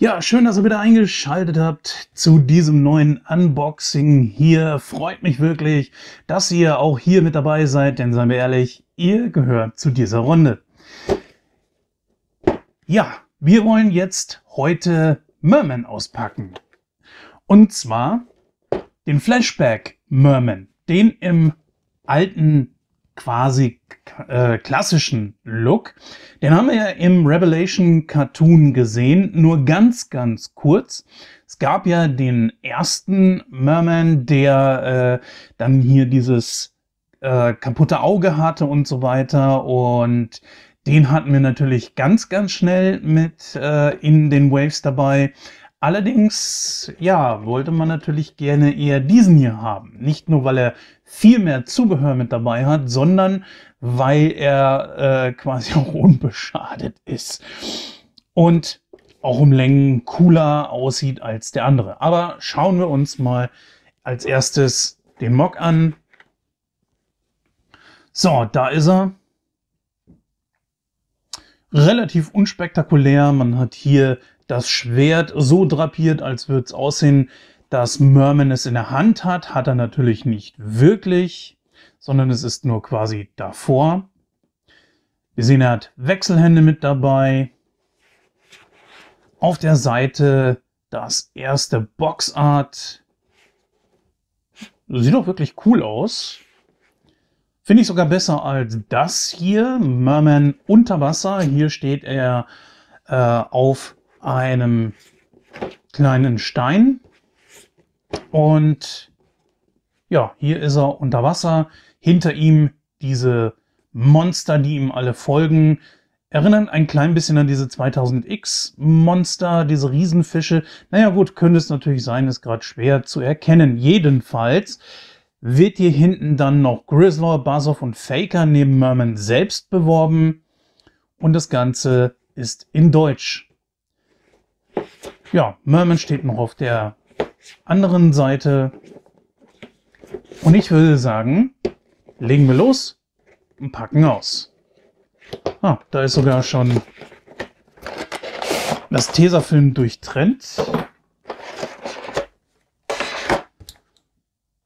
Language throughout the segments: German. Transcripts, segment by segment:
Ja, schön, dass ihr wieder eingeschaltet habt zu diesem neuen Unboxing hier. Freut mich wirklich, dass ihr auch hier mit dabei seid, denn seien wir ehrlich, ihr gehört zu dieser Runde. Ja, wir wollen jetzt heute Merman auspacken. Und zwar den Flashback Merman, den im alten quasi äh, klassischen Look. Den haben wir ja im Revelation Cartoon gesehen, nur ganz, ganz kurz. Es gab ja den ersten Merman, der äh, dann hier dieses äh, kaputte Auge hatte und so weiter. Und den hatten wir natürlich ganz, ganz schnell mit äh, in den Waves dabei. Allerdings, ja, wollte man natürlich gerne eher diesen hier haben. Nicht nur, weil er viel mehr Zubehör mit dabei hat, sondern weil er äh, quasi auch unbeschadet ist. Und auch um Längen cooler aussieht als der andere. Aber schauen wir uns mal als erstes den Mock an. So, da ist er. Relativ unspektakulär. Man hat hier das Schwert so drapiert, als würde es aussehen, dass Merman es in der Hand hat. Hat er natürlich nicht wirklich, sondern es ist nur quasi davor. Wir sehen, er hat Wechselhände mit dabei. Auf der Seite das erste Boxart. Sieht doch wirklich cool aus. Finde ich sogar besser als das hier. Merman unter Wasser. Hier steht er äh, auf einem kleinen Stein. Und ja, hier ist er unter Wasser. Hinter ihm diese Monster, die ihm alle folgen. Erinnern ein klein bisschen an diese 2000X-Monster, diese Riesenfische. Naja gut, könnte es natürlich sein, ist gerade schwer zu erkennen. Jedenfalls wird hier hinten dann noch Grizzlaw, Basov und Faker neben Merman selbst beworben. Und das Ganze ist in Deutsch. Ja, Merman steht noch auf der anderen Seite. Und ich würde sagen, legen wir los und packen aus. Ah, da ist sogar schon das Tesafilm durchtrennt.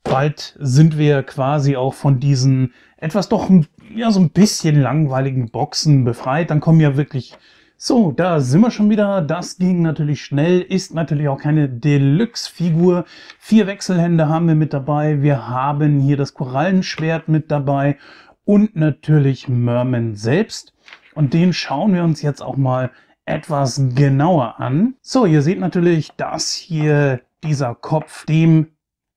Bald sind wir quasi auch von diesen etwas doch ja, so ein bisschen langweiligen Boxen befreit. Dann kommen ja wirklich so, da sind wir schon wieder. Das ging natürlich schnell, ist natürlich auch keine Deluxe-Figur. Vier Wechselhände haben wir mit dabei. Wir haben hier das Korallenschwert mit dabei und natürlich Merman selbst. Und den schauen wir uns jetzt auch mal etwas genauer an. So, ihr seht natürlich, dass hier dieser Kopf dem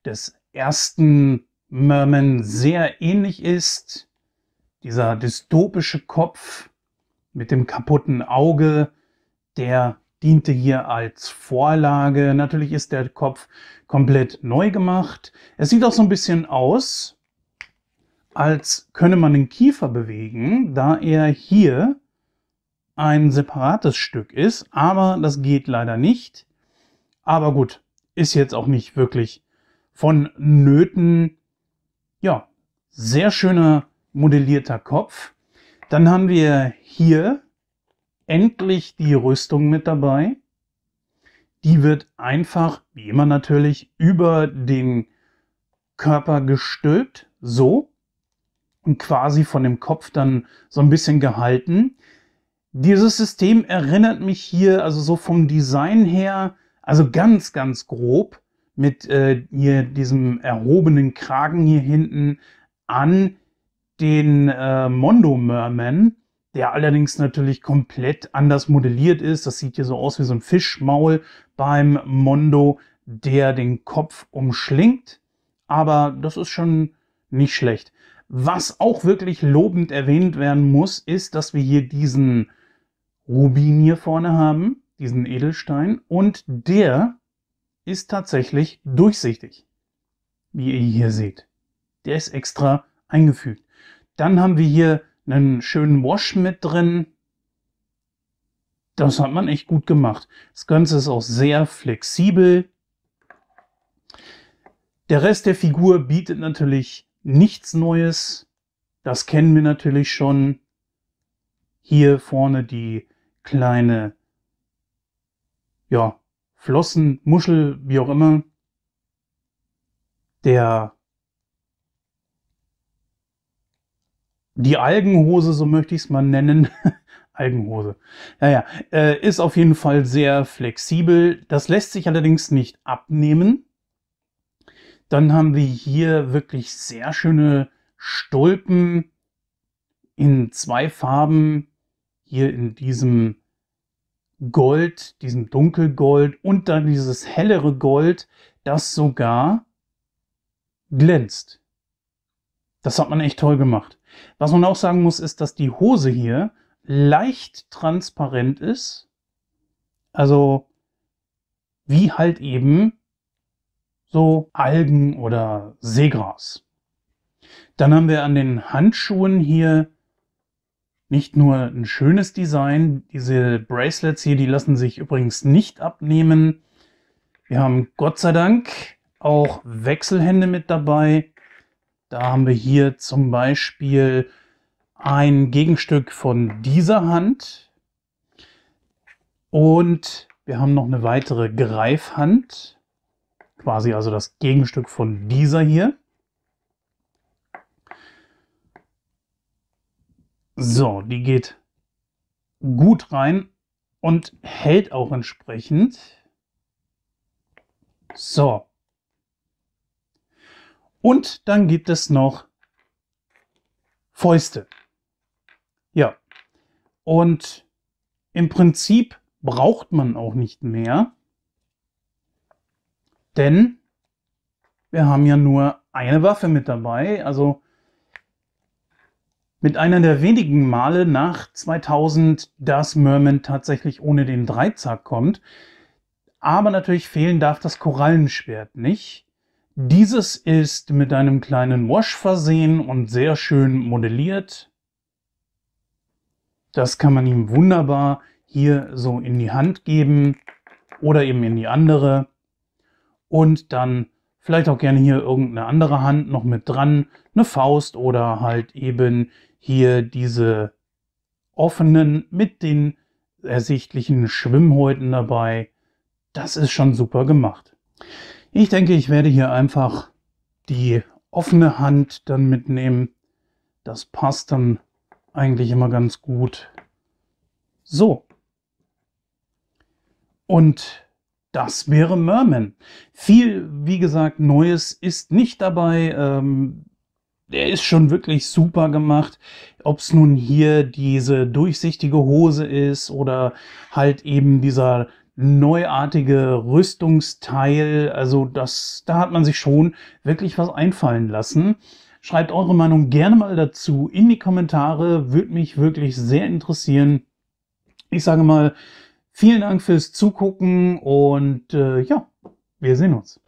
des ersten Merman sehr ähnlich ist. Dieser dystopische Kopf mit dem kaputten Auge, der diente hier als Vorlage. Natürlich ist der Kopf komplett neu gemacht. Es sieht auch so ein bisschen aus, als könne man den Kiefer bewegen, da er hier ein separates Stück ist, aber das geht leider nicht. Aber gut, ist jetzt auch nicht wirklich von Nöten. Ja, sehr schöner modellierter Kopf. Dann haben wir hier endlich die Rüstung mit dabei. Die wird einfach, wie immer natürlich, über den Körper gestülpt, so, und quasi von dem Kopf dann so ein bisschen gehalten. Dieses System erinnert mich hier, also so vom Design her, also ganz, ganz grob mit äh, hier diesem erhobenen Kragen hier hinten an den äh, Mondo Merman, der allerdings natürlich komplett anders modelliert ist. Das sieht hier so aus wie so ein Fischmaul beim Mondo, der den Kopf umschlingt. Aber das ist schon nicht schlecht. Was auch wirklich lobend erwähnt werden muss, ist, dass wir hier diesen Rubin hier vorne haben, diesen Edelstein, und der ist tatsächlich durchsichtig, wie ihr hier seht. Der ist extra eingefügt. Dann haben wir hier einen schönen Wash mit drin. Das hat man echt gut gemacht. Das Ganze ist auch sehr flexibel. Der Rest der Figur bietet natürlich nichts Neues. Das kennen wir natürlich schon. Hier vorne die kleine, ja, Flossen, Muschel, wie auch immer. Der die Algenhose, so möchte ich es mal nennen. Algenhose. Naja, äh, ist auf jeden Fall sehr flexibel. Das lässt sich allerdings nicht abnehmen. Dann haben wir hier wirklich sehr schöne Stulpen in zwei Farben. Hier in diesem Gold, diesem Dunkelgold und dann dieses hellere Gold, das sogar glänzt. Das hat man echt toll gemacht. Was man auch sagen muss, ist, dass die Hose hier leicht transparent ist. Also wie halt eben so Algen oder Seegras. Dann haben wir an den Handschuhen hier nicht nur ein schönes Design. Diese Bracelets hier, die lassen sich übrigens nicht abnehmen. Wir haben Gott sei Dank auch Wechselhände mit dabei. Da haben wir hier zum Beispiel ein Gegenstück von dieser Hand. Und wir haben noch eine weitere Greifhand, quasi also das Gegenstück von dieser hier. So, die geht gut rein und hält auch entsprechend. So, und dann gibt es noch Fäuste. Ja. Und im Prinzip braucht man auch nicht mehr, denn wir haben ja nur eine Waffe mit dabei. Also mit einer der wenigen Male nach 2000, dass Merman tatsächlich ohne den Dreizack kommt. Aber natürlich fehlen darf das Korallenschwert nicht. Dieses ist mit einem kleinen Wash versehen und sehr schön modelliert. Das kann man ihm wunderbar hier so in die Hand geben oder eben in die andere. Und dann vielleicht auch gerne hier irgendeine andere Hand noch mit dran, eine Faust oder halt eben hier diese offenen mit den ersichtlichen Schwimmhäuten dabei. Das ist schon super gemacht. Ich denke, ich werde hier einfach die offene Hand dann mitnehmen. Das passt dann eigentlich immer ganz gut. So. Und das wäre Merman. Viel, wie gesagt, Neues ist nicht dabei. Ähm, der ist schon wirklich super gemacht. Ob es nun hier diese durchsichtige Hose ist oder halt eben dieser neuartige Rüstungsteil. Also das, da hat man sich schon wirklich was einfallen lassen. Schreibt eure Meinung gerne mal dazu in die Kommentare. Würde mich wirklich sehr interessieren. Ich sage mal, vielen Dank fürs Zugucken und äh, ja, wir sehen uns.